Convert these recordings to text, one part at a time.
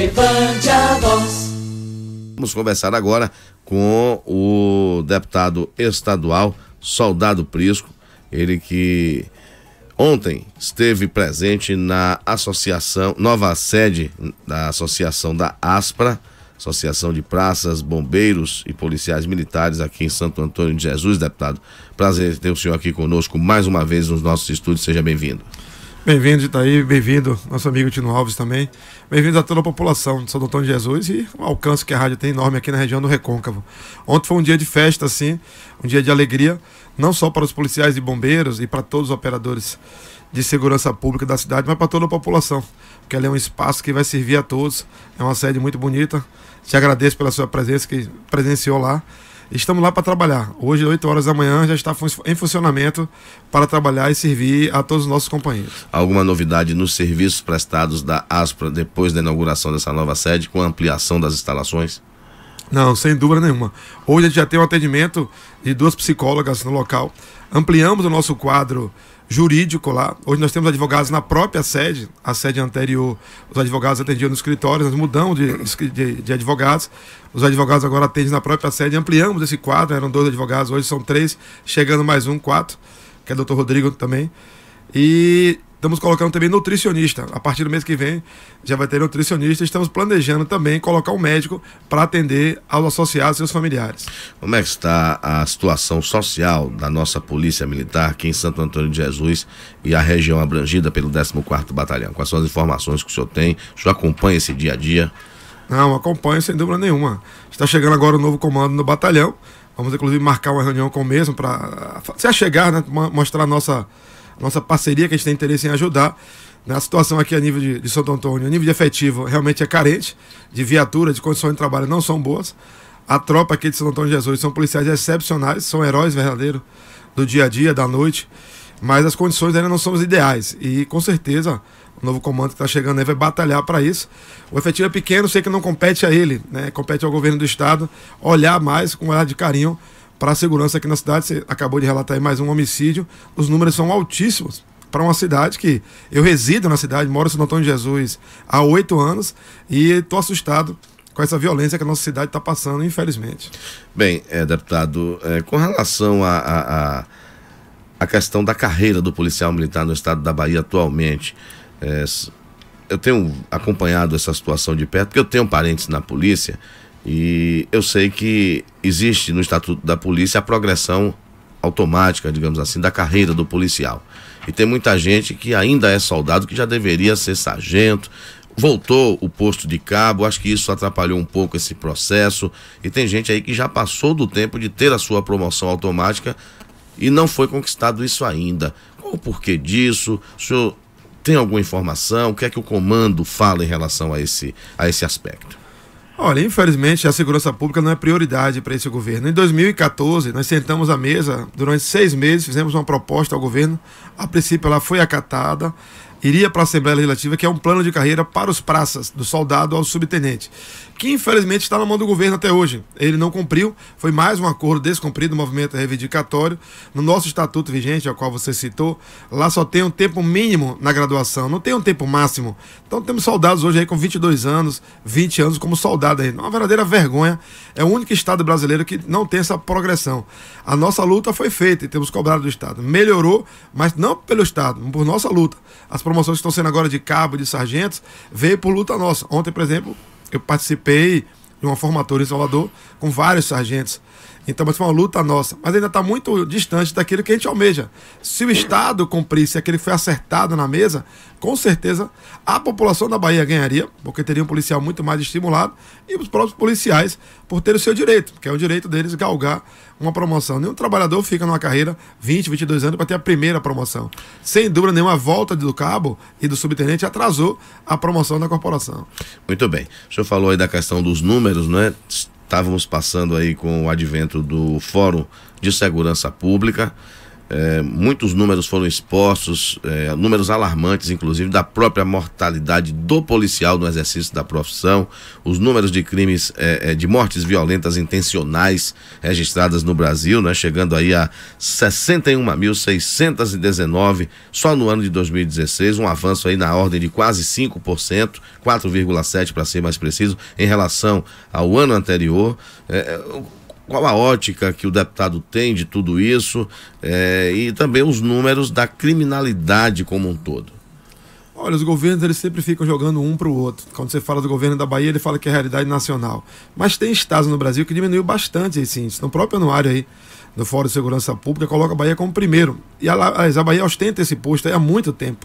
Levante a voz. Vamos conversar agora com o deputado estadual Soldado Prisco, ele que ontem esteve presente na associação, nova sede da associação da ASPRA, Associação de Praças, Bombeiros e Policiais Militares aqui em Santo Antônio de Jesus, deputado. Prazer ter o senhor aqui conosco mais uma vez nos nossos estúdios. Seja bem-vindo. Bem-vindo, Itaí, tá bem-vindo, nosso amigo Tino Alves também. Bem-vindo a toda a população de São Doutor de Jesus e o alcance que a rádio tem enorme aqui na região do Recôncavo. Ontem foi um dia de festa, assim, um dia de alegria, não só para os policiais e bombeiros e para todos os operadores de segurança pública da cidade, mas para toda a população, porque ali é um espaço que vai servir a todos, é uma sede muito bonita. Te agradeço pela sua presença que presenciou lá. Estamos lá para trabalhar. Hoje, 8 horas da manhã, já está em funcionamento para trabalhar e servir a todos os nossos companheiros. Alguma novidade nos serviços prestados da ASPRA depois da inauguração dessa nova sede, com a ampliação das instalações? Não, sem dúvida nenhuma. Hoje a gente já tem um atendimento de duas psicólogas no local. Ampliamos o nosso quadro jurídico lá. Hoje nós temos advogados na própria sede, a sede anterior, os advogados atendiam no escritório, nós mudamos de, de, de, advogados, os advogados agora atendem na própria sede, ampliamos esse quadro, eram dois advogados, hoje são três, chegando mais um, quatro, que é o doutor Rodrigo também. E Estamos colocando também nutricionista. A partir do mês que vem já vai ter nutricionista. Estamos planejando também colocar um médico para atender aos associados e seus familiares. Como é que está a situação social da nossa Polícia Militar aqui em Santo Antônio de Jesus e a região abrangida pelo 14º Batalhão? Quais são as informações que o senhor tem? O senhor acompanha esse dia a dia? Não, acompanho sem dúvida nenhuma. Está chegando agora o um novo comando no batalhão. Vamos inclusive marcar uma reunião com o mesmo para se a chegar, né, mostrar a nossa nossa parceria que a gente tem interesse em ajudar. Né? A situação aqui a nível de, de Santo Antônio, a nível de efetivo, realmente é carente, de viatura, de condições de trabalho não são boas. A tropa aqui de Santo Antônio de Jesus são policiais excepcionais, são heróis verdadeiros do dia a dia, da noite, mas as condições ainda não são as ideais. E com certeza o novo comando que está chegando aí vai batalhar para isso. O efetivo é pequeno, sei que não compete a ele, né? compete ao governo do estado olhar mais com um olhar de carinho para a segurança aqui na cidade. Você acabou de relatar aí mais um homicídio. Os números são altíssimos para uma cidade que eu resido na cidade, moro em São Antônio de Jesus há oito anos e estou assustado com essa violência que a nossa cidade está passando, infelizmente. Bem, é, deputado, é, com relação à a, a, a, questão da carreira do policial militar no estado da Bahia atualmente, é, eu tenho acompanhado essa situação de perto, porque eu tenho parentes na polícia e eu sei que existe no Estatuto da Polícia a progressão automática, digamos assim, da carreira do policial. E tem muita gente que ainda é soldado, que já deveria ser sargento, voltou o posto de cabo, acho que isso atrapalhou um pouco esse processo. E tem gente aí que já passou do tempo de ter a sua promoção automática e não foi conquistado isso ainda. Qual o porquê disso? O senhor tem alguma informação? O que é que o comando fala em relação a esse, a esse aspecto? Olha, infelizmente a segurança pública não é prioridade para esse governo. Em 2014, nós sentamos à mesa durante seis meses, fizemos uma proposta ao governo. A princípio, ela foi acatada, iria para a Assembleia Legislativa, que é um plano de carreira para os praças, do soldado ao subtenente que infelizmente está na mão do governo até hoje. Ele não cumpriu, foi mais um acordo descumprido, um movimento reivindicatório. No nosso estatuto vigente, ao qual você citou, lá só tem um tempo mínimo na graduação, não tem um tempo máximo. Então temos soldados hoje aí com 22 anos, 20 anos como soldado aí. Uma verdadeira vergonha. É o único estado brasileiro que não tem essa progressão. A nossa luta foi feita e temos cobrado do estado. Melhorou, mas não pelo estado, por nossa luta. As promoções que estão sendo agora de cabo, de sargentos, veio por luta nossa. Ontem, por exemplo, eu participei de uma formatura em Salvador com vários sargentos então, mas foi uma luta nossa. Mas ainda está muito distante daquilo que a gente almeja. Se o Estado cumprisse aquilo que foi acertado na mesa, com certeza a população da Bahia ganharia, porque teria um policial muito mais estimulado, e os próprios policiais por ter o seu direito, que é o direito deles galgar uma promoção. Nenhum trabalhador fica numa carreira 20, 22 anos para ter a primeira promoção. Sem dúvida nenhuma, a volta do cabo e do subtenente atrasou a promoção da corporação. Muito bem. O senhor falou aí da questão dos números, né? estávamos passando aí com o advento do Fórum de Segurança Pública, é, muitos números foram expostos, é, números alarmantes, inclusive, da própria mortalidade do policial no exercício da profissão, os números de crimes, é, é de mortes violentas intencionais registradas no Brasil, né, chegando aí a 61.619 só no ano de 2016, um avanço aí na ordem de quase 5%, 4,7% para ser mais preciso, em relação ao ano anterior. É, é, qual a ótica que o deputado tem de tudo isso é, e também os números da criminalidade como um todo. Olha, os governos eles sempre ficam jogando um para o outro. Quando você fala do governo da Bahia, ele fala que é realidade nacional. Mas tem estados no Brasil que diminuiu bastante esse índice. No próprio anuário aí do Fórum de Segurança Pública, coloca a Bahia como primeiro. E a Bahia ostenta esse posto há muito tempo.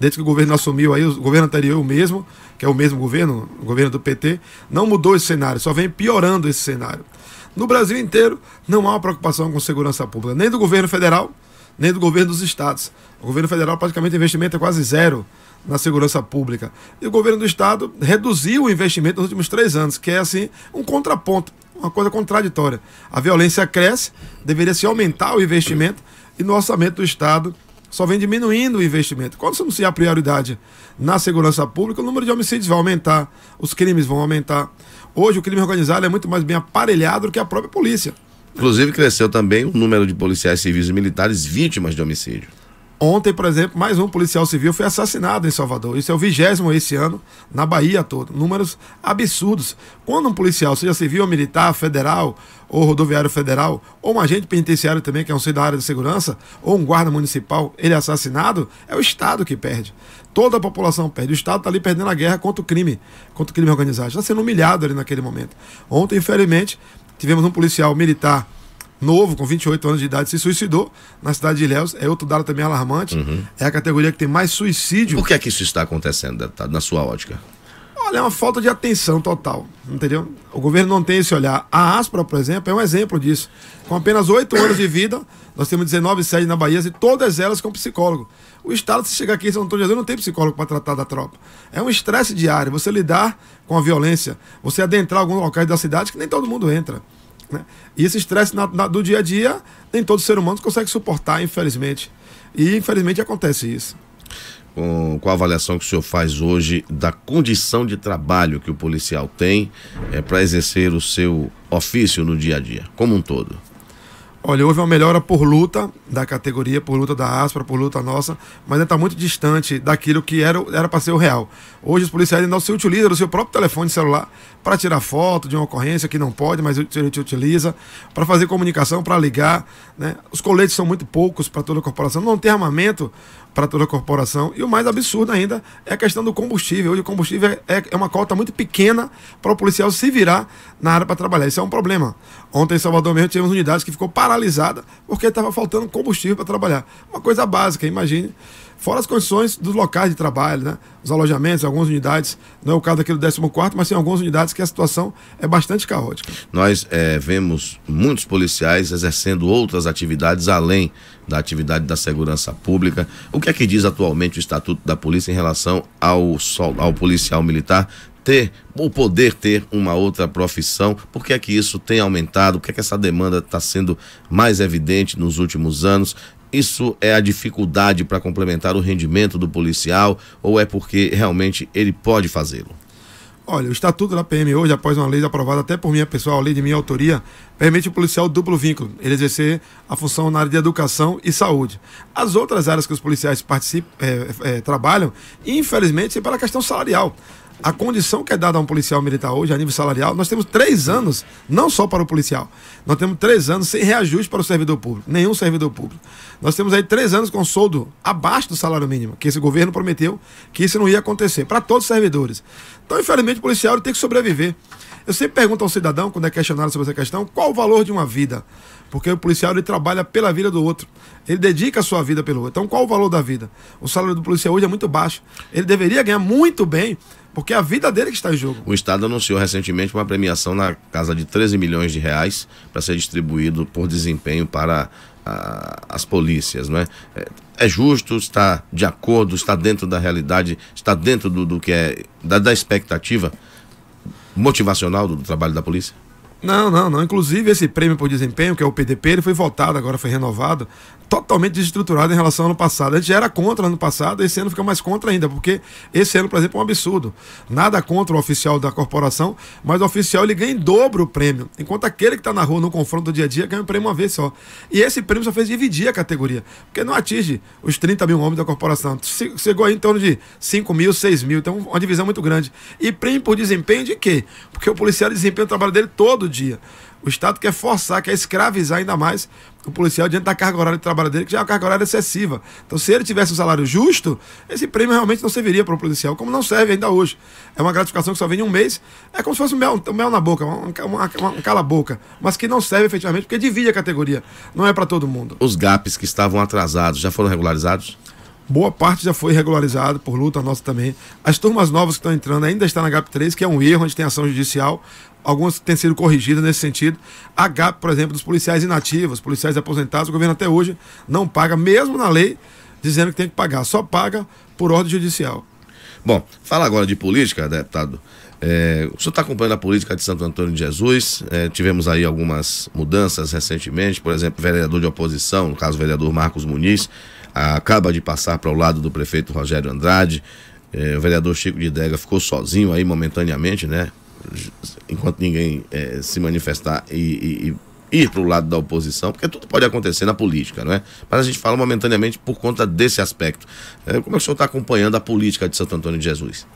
Desde que o governo assumiu aí, o governo anterior o mesmo, que é o mesmo governo, o governo do PT, não mudou esse cenário, só vem piorando esse cenário. No Brasil inteiro, não há uma preocupação com segurança pública, nem do governo federal, nem do governo dos estados. O governo federal, praticamente, o investimento é quase zero na segurança pública. E o governo do estado reduziu o investimento nos últimos três anos, que é, assim, um contraponto, uma coisa contraditória. A violência cresce, deveria se aumentar o investimento, e no orçamento do estado só vem diminuindo o investimento. Quando você não se a prioridade na segurança pública, o número de homicídios vai aumentar, os crimes vão aumentar. Hoje o crime organizado é muito mais bem aparelhado do que a própria polícia. Inclusive cresceu também o número de policiais civis e militares vítimas de homicídio. Ontem, por exemplo, mais um policial civil foi assassinado em Salvador. Isso é o vigésimo esse ano, na Bahia todo. Números absurdos. Quando um policial, seja civil ou militar, federal ou rodoviário federal, ou um agente penitenciário também, que é um cidadão da área de segurança, ou um guarda municipal, ele é assassinado, é o Estado que perde. Toda a população perde. O Estado está ali perdendo a guerra contra o crime, contra o crime organizado. Está sendo humilhado ali naquele momento. Ontem, infelizmente, tivemos um policial militar novo, com 28 anos de idade, se suicidou na cidade de Léus. É outro dado também alarmante. Uhum. É a categoria que tem mais suicídio. Por que é que isso está acontecendo, deputado, na sua ótica? Olha, é uma falta de atenção total, entendeu? O governo não tem esse olhar. A Aspra, por exemplo, é um exemplo disso. Com apenas oito anos de vida, nós temos 19 sedes na Bahia e todas elas com psicólogo. O Estado, se chegar aqui em São Antônio de não tem psicólogo para tratar da tropa. É um estresse diário. Você lidar com a violência, você adentrar alguns locais da cidade que nem todo mundo entra. Né? E esse estresse na, na, do dia a dia, nem todo ser humano consegue suportar, infelizmente. E infelizmente acontece isso. Com, com a avaliação que o senhor faz hoje da condição de trabalho que o policial tem é, para exercer o seu ofício no dia a dia, como um todo? Olha, houve uma melhora por luta da categoria, por luta da Aspra, por luta nossa, mas ainda está muito distante daquilo que era para ser o real. Hoje os policiais ainda se utilizam do seu próprio telefone celular para tirar foto de uma ocorrência que não pode, mas ele utiliza, para fazer comunicação, para ligar. Né? Os coletes são muito poucos para toda a corporação. Não tem armamento, para toda a corporação. E o mais absurdo ainda é a questão do combustível. Hoje o combustível é, é uma cota muito pequena para o policial se virar na área para trabalhar. Isso é um problema. Ontem em Salvador mesmo tivemos unidades que ficou paralisada porque estava faltando combustível para trabalhar. Uma coisa básica, imagine Fora as condições dos locais de trabalho, né? Os alojamentos, algumas unidades, não é o caso daquele 14 mas tem algumas unidades que a situação é bastante caótica. Nós é, vemos muitos policiais exercendo outras atividades além da atividade da segurança pública. O que é que diz atualmente o Estatuto da Polícia em relação ao, ao policial militar ter ou poder ter uma outra profissão? Por que é que isso tem aumentado? Por que é que essa demanda está sendo mais evidente nos últimos anos? Isso é a dificuldade para complementar o rendimento do policial ou é porque realmente ele pode fazê-lo? Olha, o estatuto da PM hoje, após uma lei aprovada até por minha pessoal, lei de minha autoria, permite o policial duplo vínculo, ele exercer a função na área de educação e saúde. As outras áreas que os policiais participam, é, eh, é, eh, trabalham, infelizmente, é pela questão salarial a condição que é dada a um policial militar hoje, a nível salarial, nós temos três anos, não só para o policial, nós temos três anos sem reajuste para o servidor público, nenhum servidor público. Nós temos aí três anos com soldo abaixo do salário mínimo, que esse governo prometeu que isso não ia acontecer, para todos os servidores. Então, infelizmente, o policial tem que sobreviver. Eu sempre pergunto ao cidadão, quando é questionado sobre essa questão, qual o valor de uma vida? Porque o policial ele trabalha pela vida do outro. Ele dedica a sua vida pelo outro. Então, qual o valor da vida? O salário do policial hoje é muito baixo. Ele deveria ganhar muito bem porque é a vida dele que está em jogo. O Estado anunciou recentemente uma premiação na casa de 13 milhões de reais para ser distribuído por desempenho para a, ah, as polícias. Não é? é? é justo, está de acordo, está dentro da realidade, está dentro do, do que é. Da, da expectativa motivacional do, do trabalho da polícia? Não, não, não. Inclusive, esse prêmio por desempenho, que é o PDP, ele foi votado, agora foi renovado, totalmente desestruturado em relação ao ano passado. A gente já era contra ano passado, esse ano fica mais contra ainda, porque esse ano, por exemplo, é um absurdo. Nada contra o oficial da corporação, mas o oficial ele ganha em dobro o prêmio, enquanto aquele que está na rua no confronto do dia a dia ganha o um prêmio uma vez só. E esse prêmio só fez dividir a categoria, porque não atinge os 30 mil homens da corporação. Chegou aí em torno de 5 mil, 6 mil, então uma divisão muito grande. E prêmio por desempenho de quê? Porque o policial desempenha o trabalho dele todo dia. O Estado quer forçar, quer escravizar ainda mais o policial diante da carga horária de trabalho dele, que já é uma carga horária excessiva. Então, se ele tivesse um salário justo, esse prêmio realmente não serviria para o policial, como não serve ainda hoje. É uma gratificação que só vem em um mês, é como se fosse um mel, um mel na boca, um, um, um cala-boca, mas que não serve efetivamente porque divide a categoria, não é para todo mundo. Os GAPs que estavam atrasados já foram regularizados? Boa parte já foi regularizado por luta nossa também. As turmas novas que estão entrando ainda está na GAP 3, que é um erro, a gente tem ação judicial algumas têm sido corrigidas nesse sentido. A GAP, por exemplo, dos policiais inativos, policiais aposentados, o governo até hoje não paga, mesmo na lei, dizendo que tem que pagar. Só paga por ordem judicial. Bom, fala agora de política, deputado. É, o senhor está acompanhando a política de Santo Antônio de Jesus. É, tivemos aí algumas mudanças recentemente, por exemplo, vereador de oposição, no caso, o vereador Marcos Muniz, acaba de passar para o lado do prefeito Rogério Andrade. É, o vereador Chico de Dega ficou sozinho aí momentaneamente, né? enquanto ninguém é, se manifestar e, e, e ir para o lado da oposição, porque tudo pode acontecer na política, não é? Mas a gente fala momentaneamente por conta desse aspecto. É, como é que o senhor está acompanhando a política de Santo Antônio de Jesus?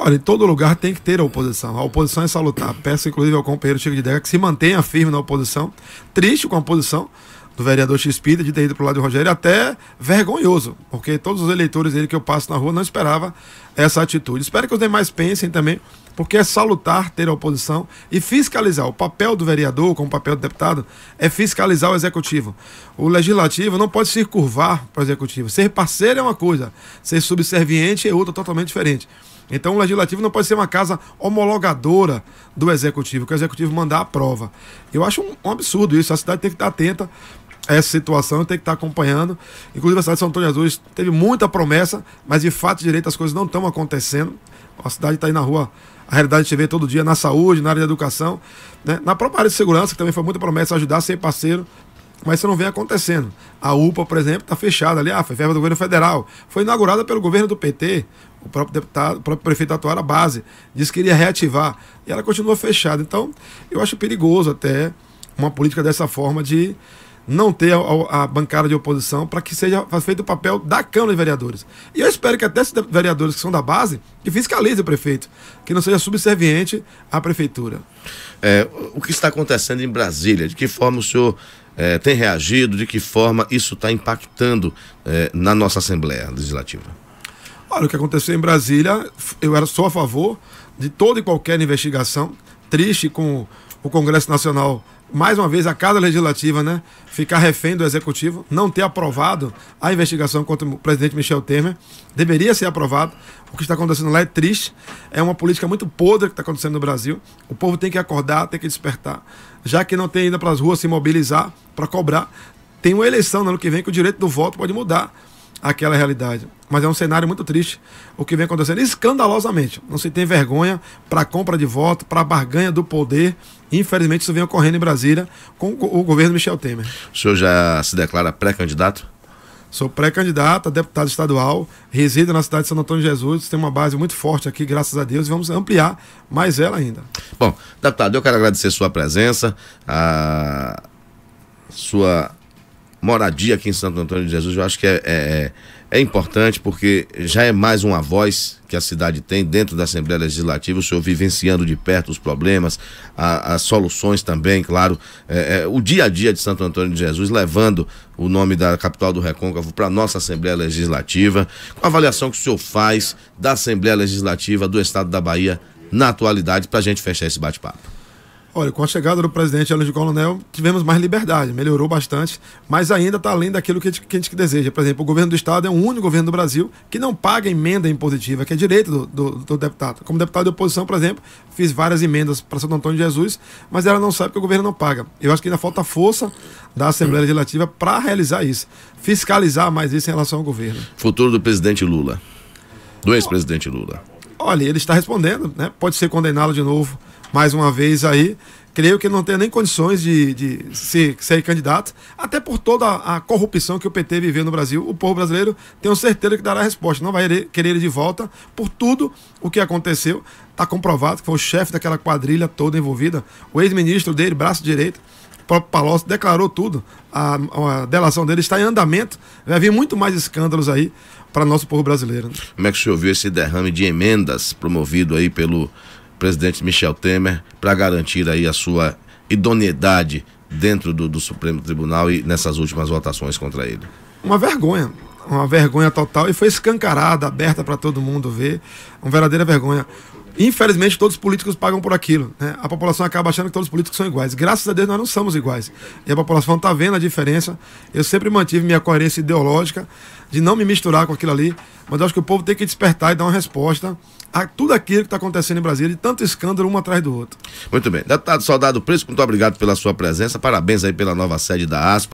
Olha, em todo lugar tem que ter a oposição. A oposição é salutar. Peço, inclusive, ao companheiro Chico de Deca que se mantenha firme na oposição. Triste com a oposição, do vereador Xpida de ter ido para o lado de Rogério, até vergonhoso, porque todos os eleitores dele que eu passo na rua não esperava essa atitude. Espero que os demais pensem também, porque é salutar ter a oposição e fiscalizar. O papel do vereador, como papel do deputado, é fiscalizar o executivo. O legislativo não pode se curvar para o executivo. Ser parceiro é uma coisa, ser subserviente é outra totalmente diferente. Então o legislativo não pode ser uma casa homologadora do executivo, que o executivo mandar a prova. Eu acho um, um absurdo isso. A cidade tem que estar atenta essa situação tem que estar acompanhando. Inclusive, a cidade de São Antônio Jesus teve muita promessa, mas de fato direito as coisas não estão acontecendo. A cidade está aí na rua, a realidade se vê todo dia na saúde, na área de educação, né? na própria área de segurança, que também foi muita promessa ajudar, ser parceiro, mas isso não vem acontecendo. A UPA, por exemplo, está fechada ali, ah, foi verba do governo federal. Foi inaugurada pelo governo do PT, o próprio deputado, o próprio prefeito atuar a base, disse que iria reativar, e ela continua fechada. Então, eu acho perigoso até uma política dessa forma de não ter a, a bancada de oposição para que seja feito o papel da Câmara de Vereadores. E eu espero que até esses vereadores que são da base que fiscalize o prefeito, que não seja subserviente à prefeitura. É, o que está acontecendo em Brasília? De que forma o senhor é, tem reagido, de que forma isso está impactando é, na nossa Assembleia Legislativa? Olha, o que aconteceu em Brasília, eu era só a favor de toda e qualquer investigação, triste com o Congresso Nacional mais uma vez, a Casa Legislativa, né, ficar refém do Executivo, não ter aprovado a investigação contra o presidente Michel Temer, deveria ser aprovado. O que está acontecendo lá é triste, é uma política muito podre que está acontecendo no Brasil. O povo tem que acordar, tem que despertar. Já que não tem ainda para as ruas se mobilizar para cobrar, tem uma eleição no ano que vem que o direito do voto pode mudar aquela realidade. Mas é um cenário muito triste o que vem acontecendo escandalosamente. Não se tem vergonha para compra de voto, para barganha do poder. Infelizmente, isso vem ocorrendo em Brasília com o governo Michel Temer. O senhor já se declara pré-candidato? Sou pré-candidato a deputado estadual, resido na cidade de Santo Antônio de Jesus, tem uma base muito forte aqui, graças a Deus, e vamos ampliar mais ela ainda. Bom, deputado, eu quero agradecer sua presença, a sua moradia aqui em Santo Antônio de Jesus, eu acho que é, é, é, é, importante porque já é mais uma voz que a cidade tem dentro da Assembleia Legislativa, o senhor vivenciando de perto os problemas, a, as soluções também, claro, é, é o dia a dia de Santo Antônio de Jesus, levando o nome da capital do Recôncavo para a nossa Assembleia Legislativa. Com a avaliação que o senhor faz da Assembleia Legislativa do Estado da Bahia na atualidade, para a gente fechar esse bate-papo. Olha, com a chegada do presidente Alan de Coronel, tivemos mais liberdade, melhorou bastante, mas ainda está além daquilo que a, gente, que a, gente, deseja. Por exemplo, o governo do Estado é o único governo do Brasil que não paga emenda impositiva, que é direito do, do, do deputado. Como deputado de oposição, por exemplo, fiz várias emendas para Santo Antônio de Jesus, mas ela não sabe que o governo não paga. Eu acho que ainda falta força da Assembleia Legislativa para realizar isso, fiscalizar mais isso em relação ao governo. Futuro do presidente Lula, do ex-presidente Lula. Olha, ele está respondendo, né? Pode ser condenado de novo mais uma vez aí. Creio que não tem nem condições de, de ser, ser candidato, até por toda a, corrupção que o PT viveu no Brasil. O povo brasileiro, tem certeza que dará a resposta, não vai querer ele de volta por tudo o que aconteceu. Está comprovado que foi o chefe daquela quadrilha toda envolvida, o ex-ministro dele, braço direito, o próprio Palocci declarou tudo. A, a, delação dele está em andamento. Vai vir muito mais escândalos aí para nosso povo brasileiro. Né? Como é que o senhor viu esse derrame de emendas promovido aí pelo presidente Michel Temer para garantir aí a sua idoneidade dentro do, do, Supremo Tribunal e nessas últimas votações contra ele. Uma vergonha, uma vergonha total e foi escancarada, aberta para todo mundo ver, uma verdadeira vergonha. Infelizmente, todos os políticos pagam por aquilo. Né? A população acaba achando que todos os políticos são iguais. Graças a Deus, nós não somos iguais. E a população está vendo a diferença. Eu sempre mantive minha coerência ideológica de não me misturar com aquilo ali. Mas eu acho que o povo tem que despertar e dar uma resposta a tudo aquilo que está acontecendo em Brasília, de tanto escândalo um atrás do outro. Muito bem. Deputado Soldado Preso, muito obrigado pela sua presença. Parabéns aí pela nova sede da ASPA.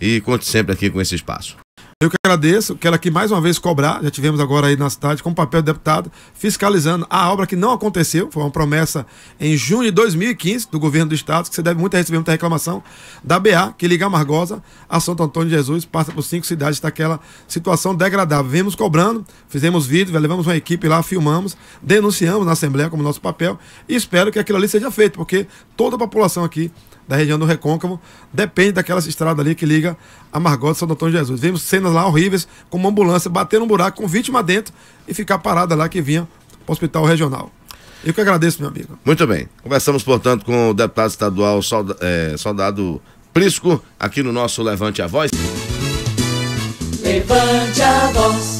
E conte sempre aqui com esse espaço. Eu que agradeço, quero aqui mais uma vez cobrar, já tivemos agora aí na cidade, com papel de deputado, fiscalizando a obra que não aconteceu, foi uma promessa em junho de 2015 do governo do estado, que você deve muito receber muita reclamação, da BA, que liga a Margosa a Santo Antônio de Jesus, passa por cinco cidades, está aquela situação degradável. Vimos cobrando, fizemos vídeo, levamos uma equipe lá, filmamos, denunciamos na Assembleia como nosso papel e espero que aquilo ali seja feito, porque toda a população aqui da região do Recôncavo depende daquela estrada ali que liga a Margosa a Santo Antônio de Jesus. Vimos cenas lá horríveis Rivers com uma ambulância, bater um buraco com vítima dentro e ficar parada lá que vinha para o hospital regional. Eu que agradeço, meu amigo. Muito bem. Conversamos, portanto, com o deputado estadual Soldado, é, eh, soldado Prisco, aqui no nosso Levante a Voz. Levante a Voz.